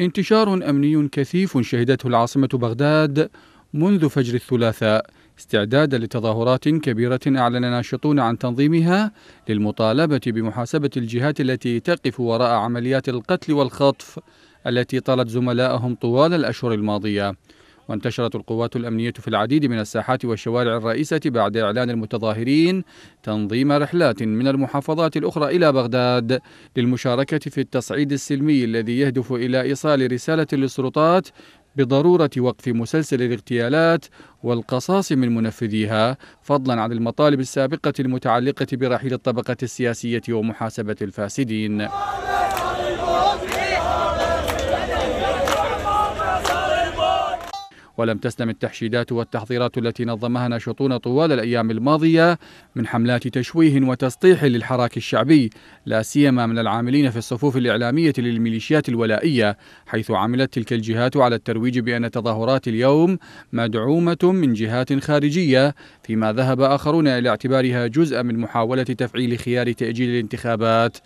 انتشار أمني كثيف شهدته العاصمة بغداد منذ فجر الثلاثاء استعدادا لتظاهرات كبيرة أعلن ناشطون عن تنظيمها للمطالبة بمحاسبة الجهات التي تقف وراء عمليات القتل والخطف التي طالت زملائهم طوال الأشهر الماضية وانتشرت القوات الأمنية في العديد من الساحات والشوارع الرئيسة بعد إعلان المتظاهرين تنظيم رحلات من المحافظات الأخرى إلى بغداد للمشاركة في التصعيد السلمي الذي يهدف إلى إيصال رسالة للسلطات بضرورة وقف مسلسل الاغتيالات والقصاص من منفذيها فضلا عن المطالب السابقة المتعلقة برحيل الطبقة السياسية ومحاسبة الفاسدين ولم تسلم التحشيدات والتحضيرات التي نظمها ناشطون طوال الأيام الماضية من حملات تشويه وتسطيح للحراك الشعبي لا سيما من العاملين في الصفوف الإعلامية للميليشيات الولائية حيث عملت تلك الجهات على الترويج بأن تظاهرات اليوم مدعومة من جهات خارجية فيما ذهب آخرون إلى اعتبارها جزءا من محاولة تفعيل خيار تأجيل الانتخابات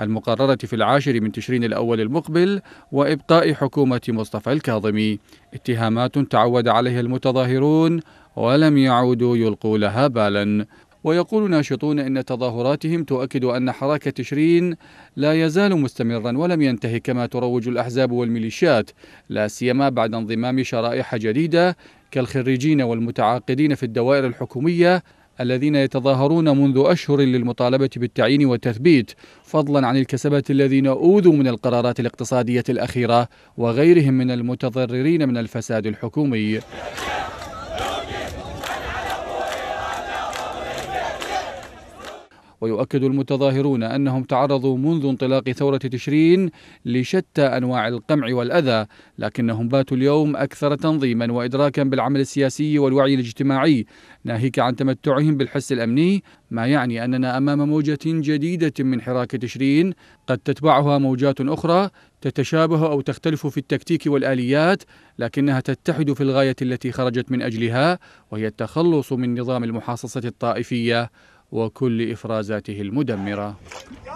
المقررة في العاشر من تشرين الأول المقبل وإبقاء حكومة مصطفى الكاظمي اتهامات تعود عليها المتظاهرون ولم يعودوا يلقوا لها بالا ويقول ناشطون إن تظاهراتهم تؤكد أن حراك تشرين لا يزال مستمرا ولم ينتهي كما تروج الأحزاب والميليشيات لا سيما بعد انضمام شرائح جديدة كالخريجين والمتعاقدين في الدوائر الحكومية الذين يتظاهرون منذ أشهر للمطالبة بالتعيين والتثبيت فضلا عن الكسبة الذين أوذوا من القرارات الاقتصادية الأخيرة وغيرهم من المتضررين من الفساد الحكومي ويؤكد المتظاهرون أنهم تعرضوا منذ انطلاق ثورة تشرين لشتى أنواع القمع والأذى لكنهم باتوا اليوم أكثر تنظيما وإدراكا بالعمل السياسي والوعي الاجتماعي ناهيك عن تمتعهم بالحس الأمني ما يعني أننا أمام موجة جديدة من حراك تشرين قد تتبعها موجات أخرى تتشابه أو تختلف في التكتيك والآليات لكنها تتحد في الغاية التي خرجت من أجلها وهي التخلص من نظام المحاصصة الطائفية وكل إفرازاته المدمرة